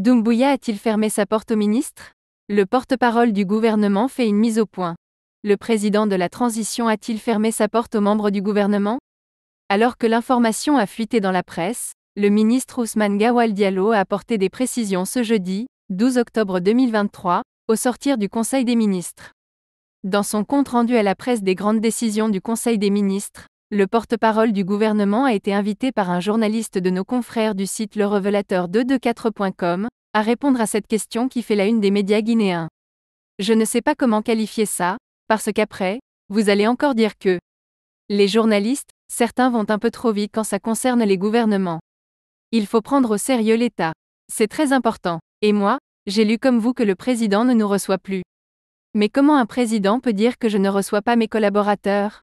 Doumbouya a-t-il fermé sa porte au ministre Le porte-parole du gouvernement fait une mise au point. Le président de la transition a-t-il fermé sa porte aux membres du gouvernement Alors que l'information a fuité dans la presse, le ministre Ousmane Gawal Diallo a apporté des précisions ce jeudi, 12 octobre 2023, au sortir du Conseil des ministres. Dans son compte rendu à la presse des grandes décisions du Conseil des ministres, le porte-parole du gouvernement a été invité par un journaliste de nos confrères du site Le 224.com à répondre à cette question qui fait la une des médias guinéens. Je ne sais pas comment qualifier ça, parce qu'après, vous allez encore dire que les journalistes, certains vont un peu trop vite quand ça concerne les gouvernements. Il faut prendre au sérieux l'État. C'est très important. Et moi, j'ai lu comme vous que le président ne nous reçoit plus. Mais comment un président peut dire que je ne reçois pas mes collaborateurs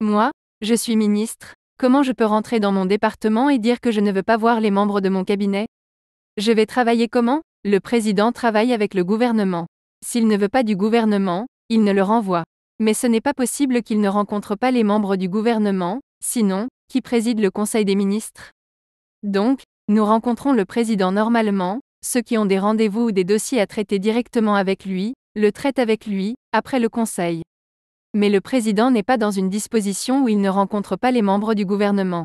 Moi, je suis ministre, comment je peux rentrer dans mon département et dire que je ne veux pas voir les membres de mon cabinet Je vais travailler comment Le président travaille avec le gouvernement. S'il ne veut pas du gouvernement, il ne le renvoie. Mais ce n'est pas possible qu'il ne rencontre pas les membres du gouvernement, sinon, qui préside le Conseil des ministres Donc, nous rencontrons le président normalement, ceux qui ont des rendez-vous ou des dossiers à traiter directement avec lui, le traitent avec lui, après le Conseil. Mais le président n'est pas dans une disposition où il ne rencontre pas les membres du gouvernement.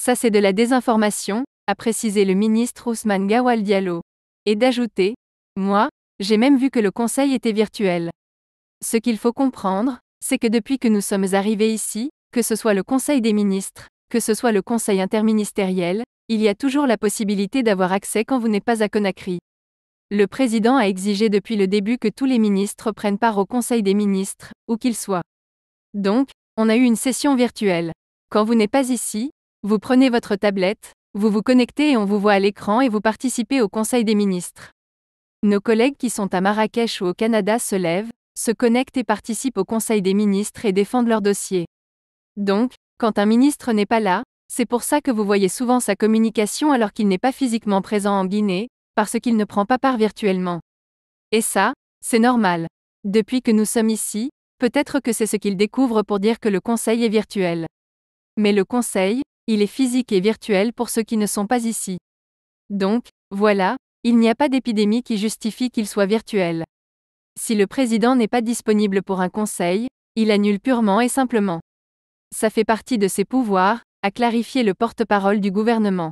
Ça c'est de la désinformation, a précisé le ministre Ousmane Gawal Diallo. Et d'ajouter, moi, j'ai même vu que le conseil était virtuel. Ce qu'il faut comprendre, c'est que depuis que nous sommes arrivés ici, que ce soit le conseil des ministres, que ce soit le conseil interministériel, il y a toujours la possibilité d'avoir accès quand vous n'êtes pas à Conakry. Le président a exigé depuis le début que tous les ministres prennent part au Conseil des ministres, où qu'ils soient. Donc, on a eu une session virtuelle. Quand vous n'êtes pas ici, vous prenez votre tablette, vous vous connectez et on vous voit à l'écran et vous participez au Conseil des ministres. Nos collègues qui sont à Marrakech ou au Canada se lèvent, se connectent et participent au Conseil des ministres et défendent leur dossier. Donc, quand un ministre n'est pas là, c'est pour ça que vous voyez souvent sa communication alors qu'il n'est pas physiquement présent en Guinée, parce qu'il ne prend pas part virtuellement. Et ça, c'est normal. Depuis que nous sommes ici, peut-être que c'est ce qu'il découvre pour dire que le conseil est virtuel. Mais le conseil, il est physique et virtuel pour ceux qui ne sont pas ici. Donc, voilà, il n'y a pas d'épidémie qui justifie qu'il soit virtuel. Si le président n'est pas disponible pour un conseil, il annule purement et simplement. Ça fait partie de ses pouvoirs, a clarifié le porte-parole du gouvernement.